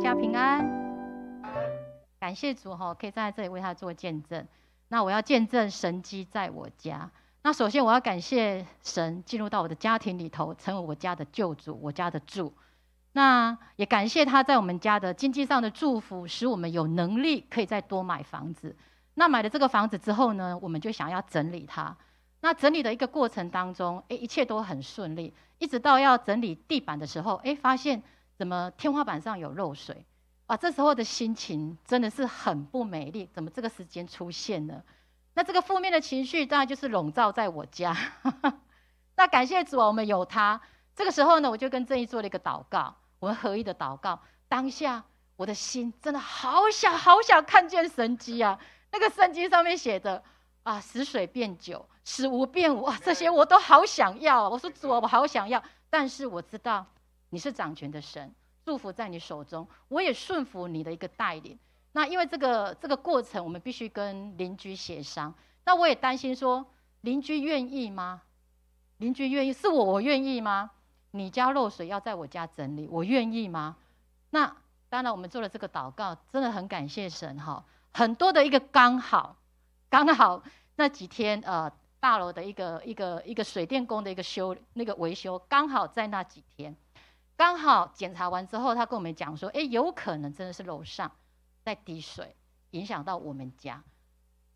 家平安，感谢主哈，可以站在这里为他做见证。那我要见证神机在我家。那首先我要感谢神进入到我的家庭里头，成为我家的救主，我家的主。那也感谢他在我们家的经济上的祝福，使我们有能力可以再多买房子。那买了这个房子之后呢，我们就想要整理它。那整理的一个过程当中，诶，一切都很顺利。一直到要整理地板的时候，诶，发现。怎么天花板上有漏水？啊，这时候的心情真的是很不美丽。怎么这个时间出现了？那这个负面的情绪，当然就是笼罩在我家。那感谢主，我们有他。这个时候呢，我就跟正义做了一个祷告，我们合一的祷告。当下我的心真的好想好想看见神机啊！那个圣经上面写的啊，使水变酒，使无变我，这些我都好想要。我说主，我好想要，但是我知道。你是掌权的神，祝福在你手中，我也顺服你的一个带领。那因为这个这个过程，我们必须跟邻居协商。那我也担心说，邻居愿意吗？邻居愿意是我我愿意吗？你家漏水要在我家整理，我愿意吗？那当然，我们做了这个祷告，真的很感谢神哈，很多的一个刚好，刚好那几天呃，大楼的一个一个一个水电工的一个修那个维修刚好在那几天。刚好检查完之后，他跟我们讲说：“哎，有可能真的是楼上在滴水，影响到我们家。”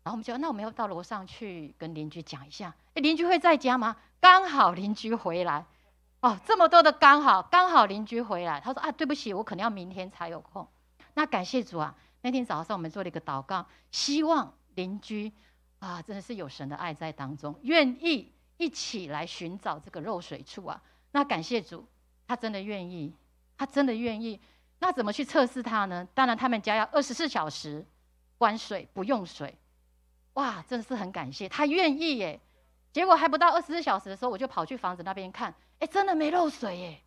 然后我们就那我们要到楼上去跟邻居讲一下。哎，邻居会在家吗？刚好邻居回来，哦，这么多的刚好刚好邻居回来，他说：“啊，对不起，我可能要明天才有空。”那感谢主啊！那天早上我们做了一个祷告，希望邻居啊，真的是有神的爱在当中，愿意一起来寻找这个漏水处啊！那感谢主。他真的愿意，他真的愿意，那怎么去测试他呢？当然，他们家要二十四小时关水，不用水。哇，真的是很感谢他愿意耶。结果还不到二十四小时的时候，我就跑去房子那边看，哎，真的没漏水耶，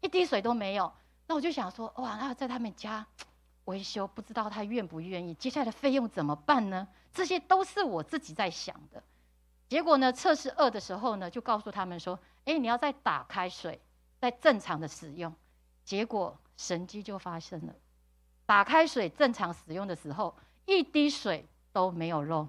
一滴水都没有。那我就想说，哇，那要在他们家维修，不知道他愿不愿意，接下来的费用怎么办呢？这些都是我自己在想的。结果呢，测试二的时候呢，就告诉他们说，哎，你要再打开水。在正常的使用，结果神迹就发生了。打开水正常使用的时候，一滴水都没有漏，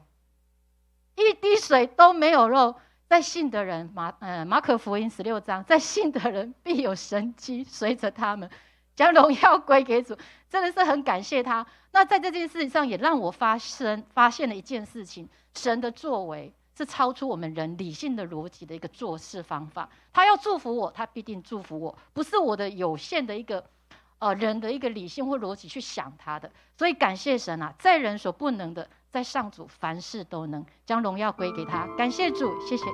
一滴水都没有漏。在信的人，马，呃，马可福音十六章，在信的人必有神迹，随着他们将荣耀归给主，真的是很感谢他。那在这件事情上，也让我发生发现了一件事情，神的作为。是超出我们人理性的逻辑的一个做事方法。他要祝福我，他必定祝福我，不是我的有限的一个呃人的一个理性或逻辑去想他的。所以感谢神啊，在人所不能的，在上主凡事都能，将荣耀归给他。感谢主，谢谢。